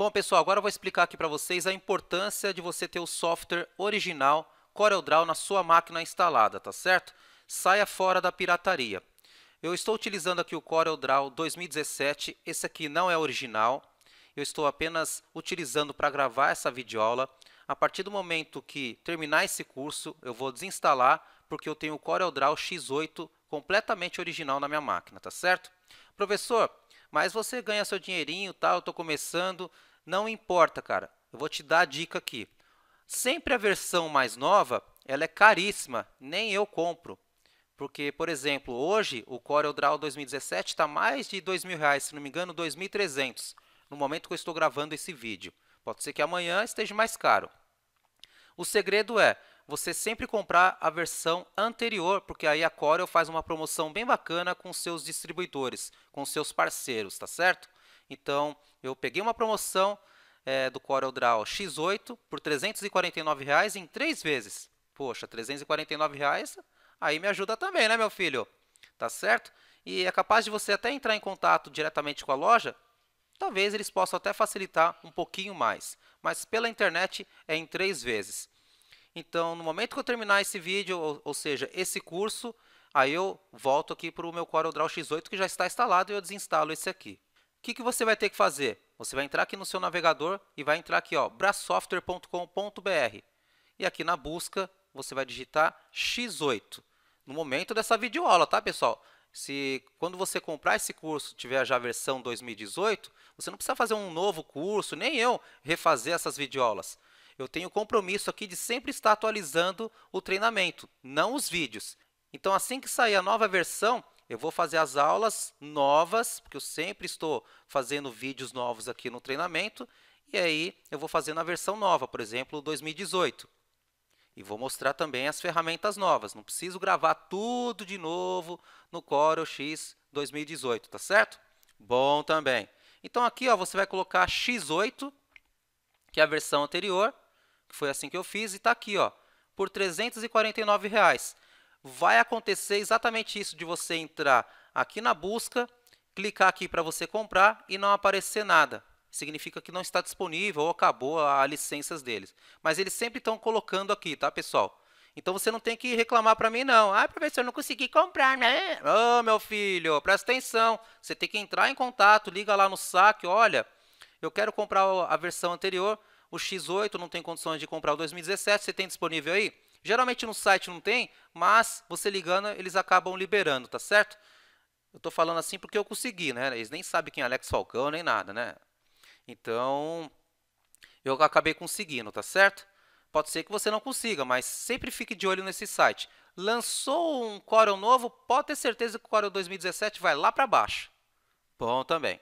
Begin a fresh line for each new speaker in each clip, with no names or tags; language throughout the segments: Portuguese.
Bom, pessoal, agora eu vou explicar aqui para vocês a importância de você ter o software original CorelDRAW na sua máquina instalada, tá certo? Saia fora da pirataria. Eu estou utilizando aqui o CorelDRAW 2017, esse aqui não é original, eu estou apenas utilizando para gravar essa videoaula. A partir do momento que terminar esse curso, eu vou desinstalar, porque eu tenho o CorelDRAW X8 completamente original na minha máquina, tá certo? Professor, mas você ganha seu dinheirinho, tá? eu estou começando, não importa, cara. Eu vou te dar a dica aqui. Sempre a versão mais nova, ela é caríssima, nem eu compro. Porque, por exemplo, hoje o CorelDRAW 2017 está mais de R$ 2.000, se não me engano, 2.300, no momento que eu estou gravando esse vídeo. Pode ser que amanhã esteja mais caro. O segredo é você sempre comprar a versão anterior, porque aí a Corel faz uma promoção bem bacana com seus distribuidores, com seus parceiros, tá certo? Então, eu peguei uma promoção é, do CorelDRAW X8 por R$ reais em três vezes. Poxa, R$ reais aí me ajuda também, né, meu filho? Tá certo? E é capaz de você até entrar em contato diretamente com a loja, talvez eles possam até facilitar um pouquinho mais. Mas pela internet é em três vezes. Então, no momento que eu terminar esse vídeo, ou, ou seja, esse curso, aí eu volto aqui para o meu CorelDRAW X8 que já está instalado e eu desinstalo esse aqui. O que, que você vai ter que fazer? Você vai entrar aqui no seu navegador e vai entrar aqui, ó, brasoftware.com.br. E aqui na busca, você vai digitar X8. No momento dessa videoaula, tá, pessoal? Se quando você comprar esse curso, tiver já a versão 2018, você não precisa fazer um novo curso, nem eu refazer essas videoaulas. Eu tenho compromisso aqui de sempre estar atualizando o treinamento, não os vídeos. Então, assim que sair a nova versão, eu vou fazer as aulas novas, porque eu sempre estou fazendo vídeos novos aqui no treinamento, e aí eu vou fazer na versão nova, por exemplo, 2018. E vou mostrar também as ferramentas novas. Não preciso gravar tudo de novo no Corel X 2018, tá certo? Bom também. Então aqui ó, você vai colocar X8, que é a versão anterior, que foi assim que eu fiz, e está aqui ó, por R$ 349. Reais vai acontecer exatamente isso de você entrar aqui na busca, clicar aqui para você comprar e não aparecer nada. Significa que não está disponível ou acabou a, a licenças deles. Mas eles sempre estão colocando aqui, tá, pessoal? Então você não tem que reclamar para mim, não. Ah, professor, não consegui comprar, né? Ô, oh, meu filho, presta atenção. Você tem que entrar em contato, liga lá no saque, olha, eu quero comprar a versão anterior, o X8 não tem condições de comprar o 2017, você tem disponível aí? Geralmente no site não tem, mas você ligando, eles acabam liberando, tá certo? Eu estou falando assim porque eu consegui, né? Eles nem sabem quem é Alex Falcão, nem nada, né? Então, eu acabei conseguindo, tá certo? Pode ser que você não consiga, mas sempre fique de olho nesse site. Lançou um Corel novo, pode ter certeza que o Corel 2017 vai lá para baixo. Bom também.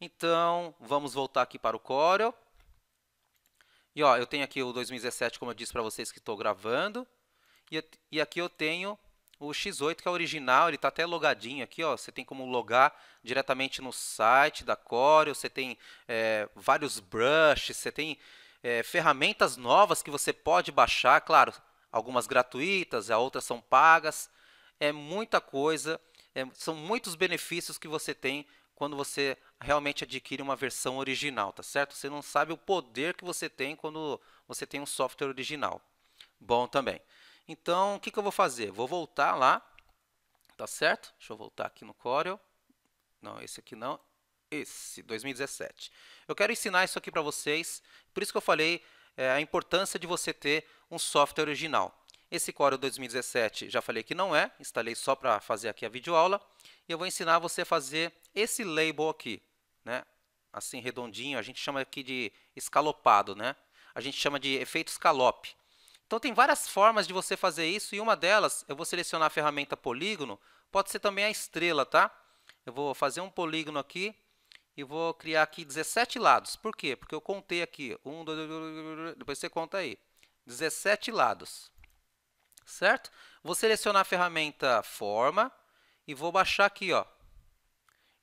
Então, vamos voltar aqui para o Corel. E ó, eu tenho aqui o 2017, como eu disse para vocês que estou gravando. E, e aqui eu tenho o X8, que é original, ele está até logadinho aqui. Ó, você tem como logar diretamente no site da Corel, você tem é, vários brushes, você tem é, ferramentas novas que você pode baixar. Claro, algumas gratuitas, outras são pagas. É muita coisa, é, são muitos benefícios que você tem quando você realmente adquire uma versão original, tá certo? Você não sabe o poder que você tem quando você tem um software original. Bom também. Então, o que, que eu vou fazer? Vou voltar lá, tá certo? Deixa eu voltar aqui no Corel. Não, esse aqui não. Esse, 2017. Eu quero ensinar isso aqui para vocês, por isso que eu falei é, a importância de você ter um software original. Esse Corel 2017 já falei que não é, instalei só para fazer aqui a videoaula. E eu vou ensinar você a fazer esse label aqui, né? assim redondinho, a gente chama aqui de escalopado, né? a gente chama de efeito escalope. Então tem várias formas de você fazer isso e uma delas, eu vou selecionar a ferramenta polígono, pode ser também a estrela, tá? Eu vou fazer um polígono aqui e vou criar aqui 17 lados. Por quê? Porque eu contei aqui, um, dois, dois, dois, dois depois você conta aí. 17 lados certo? Vou selecionar a ferramenta forma e vou baixar aqui, ó.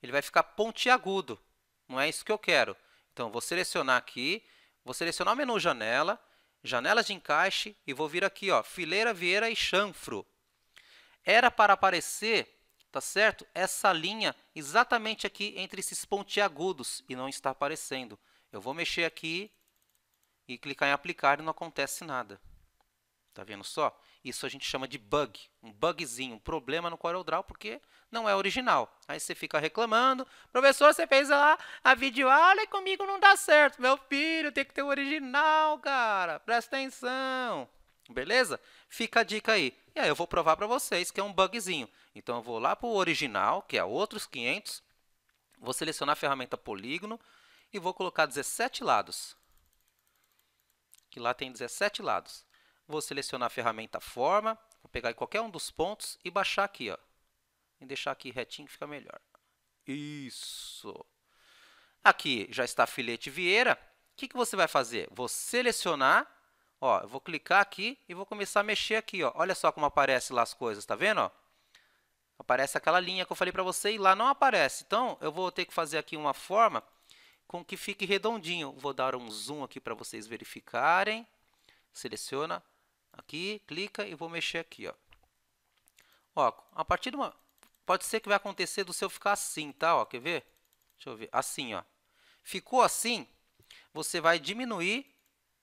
Ele vai ficar pontiagudo, não é isso que eu quero. Então, vou selecionar aqui, vou selecionar o menu janela, janelas de encaixe e vou vir aqui, ó, fileira, vieira e chanfro. Era para aparecer, tá certo? Essa linha exatamente aqui entre esses pontiagudos e não está aparecendo. Eu vou mexer aqui e clicar em aplicar e não acontece nada. Tá vendo só? Isso a gente chama de bug, um bugzinho, um problema no CorelDRAW, porque não é original. Aí você fica reclamando, professor, você fez lá a videoaula e comigo não dá certo. Meu filho, tem que ter o original, cara, presta atenção. Beleza? Fica a dica aí. E aí eu vou provar para vocês que é um bugzinho. Então eu vou lá para o original, que é outros 500, vou selecionar a ferramenta polígono e vou colocar 17 lados. Que lá tem 17 lados. Vou selecionar a ferramenta forma, vou pegar em qualquer um dos pontos e baixar aqui, ó. E deixar aqui retinho que fica melhor. Isso. Aqui já está filete Vieira. O que, que você vai fazer? Vou selecionar, ó, eu vou clicar aqui e vou começar a mexer aqui, ó. Olha só como aparece lá as coisas, tá vendo, ó? Aparece aquela linha que eu falei para você e lá não aparece. Então, eu vou ter que fazer aqui uma forma com que fique redondinho. Vou dar um zoom aqui para vocês verificarem. Seleciona, Aqui, clica e vou mexer aqui, ó. Ó, a partir de uma... Pode ser que vai acontecer do seu ficar assim, tá? Ó, quer ver? Deixa eu ver. Assim, ó. Ficou assim, você vai diminuir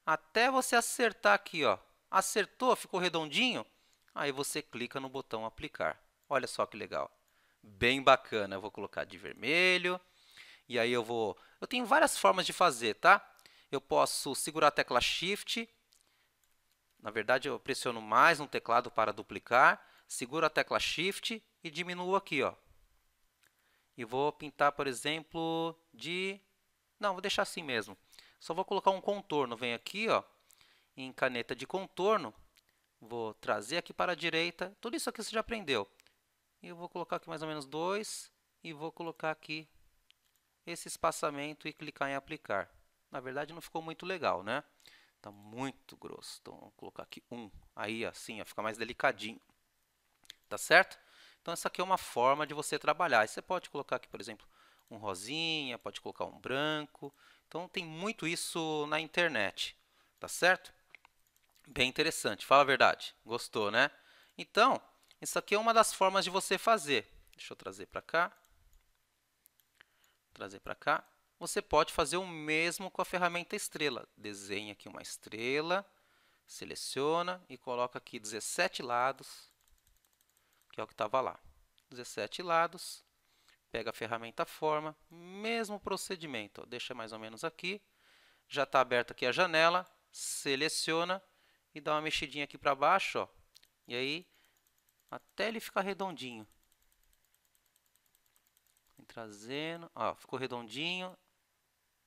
até você acertar aqui, ó. Acertou, ficou redondinho, aí você clica no botão aplicar. Olha só que legal. Bem bacana. Eu vou colocar de vermelho. E aí eu vou... Eu tenho várias formas de fazer, tá? Eu posso segurar a tecla Shift na verdade, eu pressiono mais um teclado para duplicar, seguro a tecla Shift e diminuo aqui, ó. E vou pintar, por exemplo, de... Não, vou deixar assim mesmo. Só vou colocar um contorno. Venho aqui, ó, em caneta de contorno. Vou trazer aqui para a direita. Tudo isso aqui você já aprendeu. E eu vou colocar aqui mais ou menos dois. E vou colocar aqui esse espaçamento e clicar em aplicar. Na verdade, não ficou muito legal, né? Tá muito grosso. Então, vou colocar aqui Um. Aí, assim, ó, fica mais delicadinho. Tá certo? Então, essa aqui é uma forma de você trabalhar. E você pode colocar aqui, por exemplo, um rosinha, pode colocar um branco. Então, tem muito isso na internet. Tá certo? Bem interessante. Fala a verdade. Gostou, né? Então, isso aqui é uma das formas de você fazer. Deixa eu trazer para cá. Trazer para cá. Você pode fazer o mesmo com a ferramenta estrela. Desenha aqui uma estrela, seleciona e coloca aqui 17 lados, que é o que estava lá. 17 lados, pega a ferramenta forma, mesmo procedimento, ó, deixa mais ou menos aqui. Já está aberta aqui a janela, seleciona e dá uma mexidinha aqui para baixo, ó, e aí até ele ficar redondinho. Vem trazendo, ó, ficou redondinho,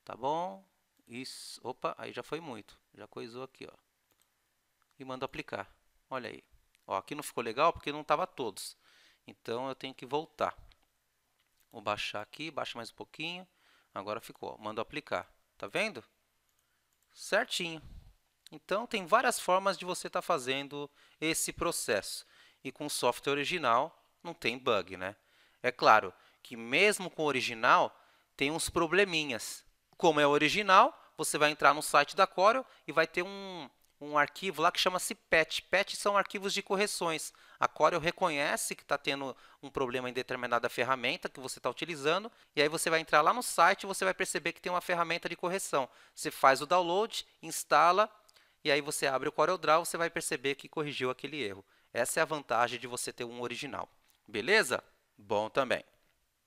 Tá bom? Isso, opa, aí já foi muito. Já coisou aqui, ó. E mando aplicar. Olha aí. Ó, aqui não ficou legal porque não estava todos. Então, eu tenho que voltar. Vou baixar aqui, baixa mais um pouquinho. Agora ficou, ó. mando aplicar. Tá vendo? Certinho. Então, tem várias formas de você estar tá fazendo esse processo. E com software original, não tem bug, né? É claro que mesmo com o original, tem uns probleminhas como é original, você vai entrar no site da Corel e vai ter um, um arquivo lá que chama-se PET. PET são arquivos de correções. A Corel reconhece que está tendo um problema em determinada ferramenta que você está utilizando, e aí você vai entrar lá no site e você vai perceber que tem uma ferramenta de correção. Você faz o download, instala, e aí você abre o CorelDRAW, você vai perceber que corrigiu aquele erro. Essa é a vantagem de você ter um original. Beleza? Bom também.